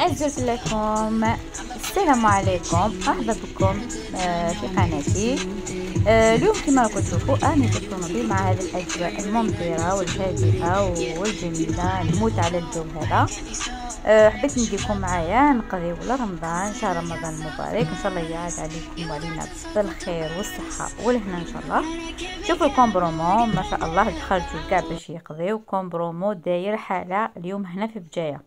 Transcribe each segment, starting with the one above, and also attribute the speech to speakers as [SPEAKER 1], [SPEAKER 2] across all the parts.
[SPEAKER 1] أسجلت لكم السلام عليكم مرحبا بكم آه، في قناتي آه، اليوم كما راكم تشوفوا أنا في الطوموبيل مع هذه الأجواء الممطرة والهادئة والجميلة نموت على الجو هذا آه، حبيت نديكم معايا نقضيو رمضان شهر رمضان المبارك ان شاء الله يعاد عليكم وعلينا بالخير والصحه والهنا ان شاء الله شوفوا الكومبرومو ما شاء الله خرجوا كاع باش يقضيو كومبرومو داير حاله اليوم هنا في بجايه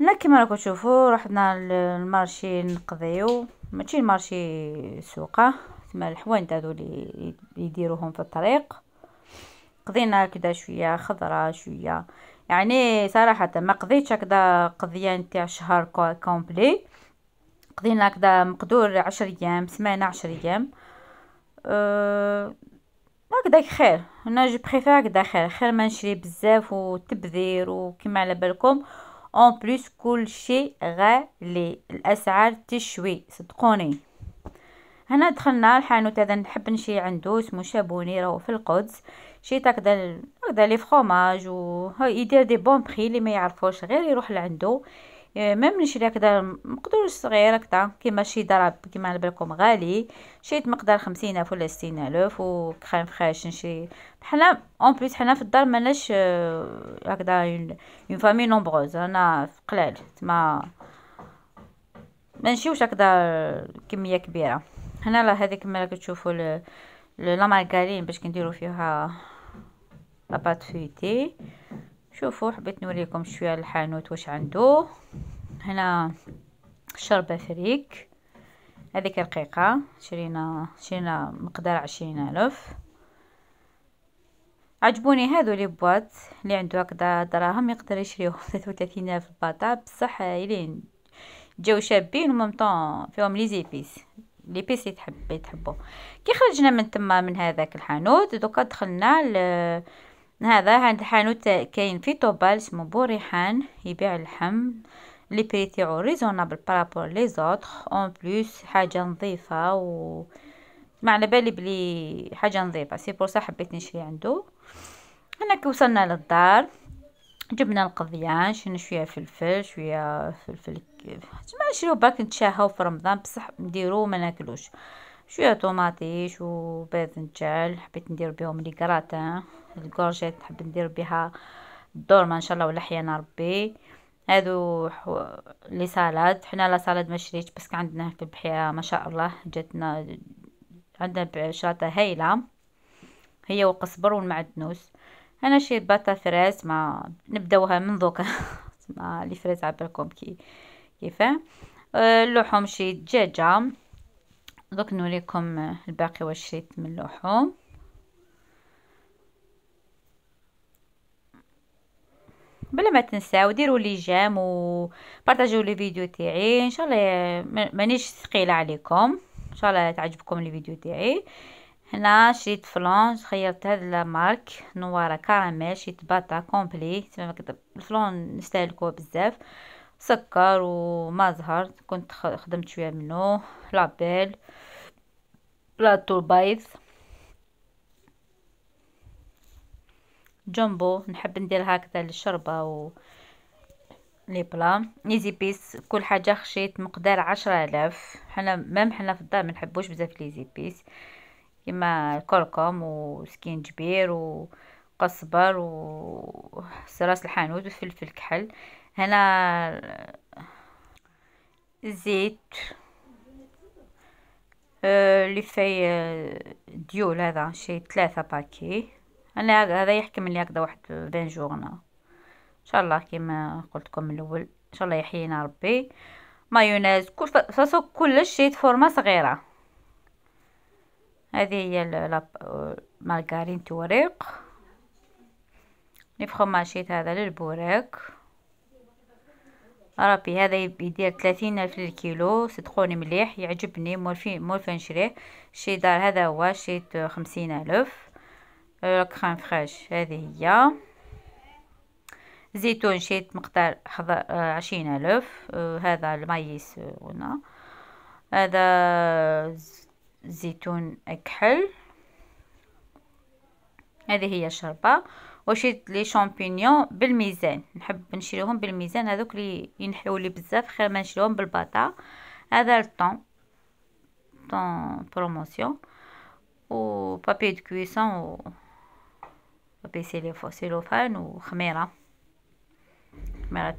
[SPEAKER 1] هنا كما راكم تشوفوا رحنا للمارشي نقضيو ماشي المارشي السوقه تما الحوانت هادو اللي يديروهم في الطريق قضينا كدا شويه خضره شويه يعني صراحه ما قضيتش هكذا قضيان تاع شهر كومبلي قضينا هكذا مقدور عشر ايام سمانه عشر ايام أه هكذاك خير انا جو بريفير هكذا خير خير ما نشري بزاف وتبذير وكما على بالكم اون بلوس كل شيء غالي الاسعار تشوي صدقوني هنا دخلنا الحانوت هذا نحب نشي عنده اسمه شابوني راهو في القدس شي تاكدا هكذا لي فخوماج و يدير دي بون بخي اللي ما يعرفوش غير يروح لعندو ما نشري هكذا مقدور صغير هكذا كيما شي ضرب كيما على بالكم غالي شريت مقدار خمسين الف ولا ستين الف وكريم فريش نشري حنا اون بليس حنا في الدار ماناش هكدا اون فامي نومبروز رانا قلال تما منشيوش هكدا كميه كبيره هنا راه هذيك كما راكم تشوفوا لا مارغرين باش كنديروا فيها لا بات فيتي شوفوا حبيت نوريكم شويه الحانوت واش عنده هنا شربه فريك هذيك رقيقه شرينا شرينا مقدار عشرين الف عجبوني هادو لي بواط اللي عنده هكذا دراهم يقدر يشريهم ثلاثة وثلاثين الف باطا بصح يلين جاو شابين وميم طون فيهم لي زيبيس لي بيس تحب تحبو كي خرجنا من تما من هذاك الحانوت دوكا دخلنا هذا عند حانوت كاين في طوبال اسمه بوريحان يبيع اللحم لي بري تاعو ريزونابل بارابور لي زوتر اون بلوس حاجه نظيفه و ما على بالي بلي حاجه نظيفه سي بور حبيت نشري عنده هنا كي وصلنا للدار جبنا القضيان شرينا شويه فلفل شويه فلفل ما نشريو برك نتشاهاو في رمضان بصح نديرو ما ناكلوش شويه طوماطيش وبيض حبيت ندير بهم لي كراتان الكورجيت نحب ندير بها الدورما ان شاء الله ولا حيانا ربي هادو حو... لي سالاد حنا لا سالاد ما شريتش بس عندنا في البحيره ما شاء الله جاتنا عندنا شاطه هايله هي وقصبر والمعدنوس انا شي باتا فريز ما نبداوها من دوكا ما لي فريز عبالكم كي كيفاه أه، اللحوم شي دجاجه دوك نوريكم الباقي واش شريت من اللحوم بلا ما تنساو ديروا لي جيم وبارطاجيو لي فيديو تاعي ان شاء الله مانيش ثقيله عليكم ان شاء الله تعجبكم الفيديو تاعي هنا شريت فلون خيرت هاد المارك نواره كراميل شريت باطا كومبلي تما الفلون نستهلكوه بزاف سكر وما زهر كنت خدمت شويه منو لابيل بلاطو البيض جامبو نحب ندير هكذا للشربه و لي بلا ليزي بيس كل حاجه خشيت مقدار عشرة الاف حنا مام حنا في الدار ما نحبوش بزاف ليزي بيس كيما الكركم وسكينجبير وقصبر وسراس الحانوت وفلفل كحل هنا زيت آه، اللي في آه، ديول هذا شي ثلاثة باكي انا هذا يحكم لي هكذا واحد بين جورنا ان شاء الله كما قلت لكم الاول ان شاء الله يحيينا ربي مايونيز كل فاصو كلش شي فورما صغيره هذه هي المارغرين توريق لي الفخماشيت هذا للبوريق ربي هذا يدير ثلاثين الف للكيلو صدقوني مليح يعجبني مولفين مولفه نشريه شي دار هذا هو شيت خمسين الف كريم فريش هذه هي زيتون شيت مقدار عشرين الف هذا المايس هنا هذا زيتون اكحل هذه هي الشربه وشيت لي شامبينيون بالميزان نحب نشريهم بالميزان هذوك لي ينحيو لي بزاف خير ما نشريهم بالباطا هذا الطون طون بروموسيون و بابي دو كويسون و بابي سيلوفان وخميره خميره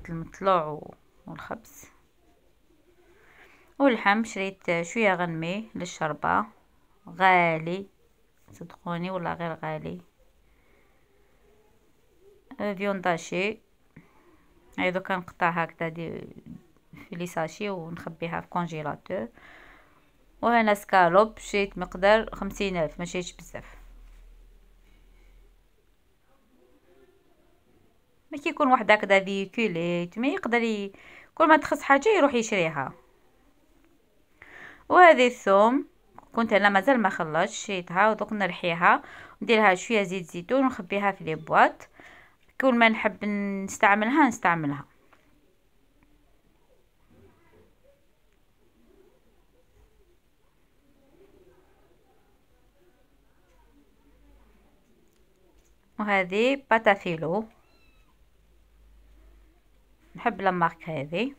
[SPEAKER 1] المطلوع الخبز واللحم شريت شويه غنمي للشربه غالي صدقوني والله غير غالي فيون داشي دوكا نقطع هكذا دي في لي ساشي ونخبيها في كونجيلاتور وهنا سكالوب شريت مقدار خمسين الف شريتش بزاف ما كيكون واحد هكذا فيكوليت ما يقدر ي... كل ما تخص حاجه يروح يشريها وهذه الثوم كنت انا مازال ما خلصتش شريتها ودوك نرحيها نديرها شويه زيت زيتون ونخبيها في لي بواط كل ما نحب نستعملها نستعملها وهذه باتافيلو نحب لامارك هذه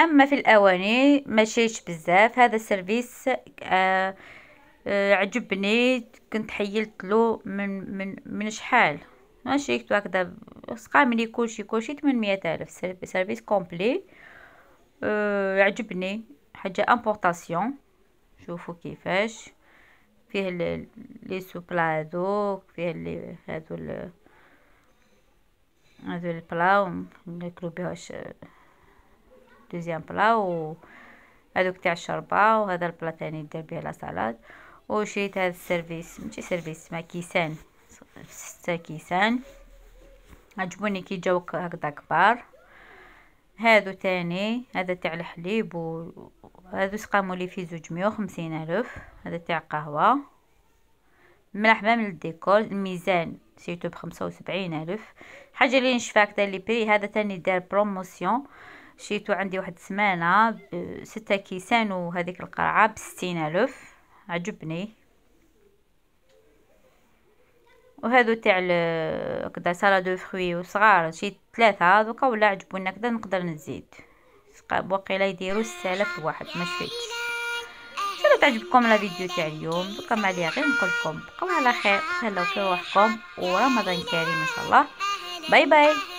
[SPEAKER 1] اما في الاواني مشيش بزاف هذا السيرفيس آه آه، عجبني كنت حيلت له من من من شحال شريكتو هكذا سقى مني كلشي كلشي 800 الف سيرفيس كومبلي أه عجبني حاجه امبورطاسيون شوفوا كيفاش فيه لي سوبلادو هذوك فيه لي هذو ال هذو البلاو ناكلو بهاش دوزيام بلاو هذوك تاع الشربه وهذا البلا تاني دير بيه لا سالاد وشريت هذا السيرفيس ماشي سيرفيس ما كيسان ستة كيسان عجبوني كي جاو هكذا كبار هادو تاني هذا تاع الحليب وهادو سقامو لي فيه زوج مية وخمسين الف هذا تاع قهوه ملاح من الديكور الميزان سيتو بخمسة وسبعين الف حاجه لي نشفاك تاع لي بري هذا تاني دار بروموسيون شريتو عندي واحد سمانة ستة كيسان وهذيك القرعه بستين الف عجبني وهذا تاع كدا سالا دو فروي وصغار شي ثلاثة هذوك ولا عجبونا كدا نقدر نزيد لا يديرو السلف واحد ما شفتش شنو تعجبكم لا فيديو تاع اليوم دوكا ما عليا غير نقول لكم بقاو على خير تهلاو في روحكم ورمضان كريم ان شاء الله باي باي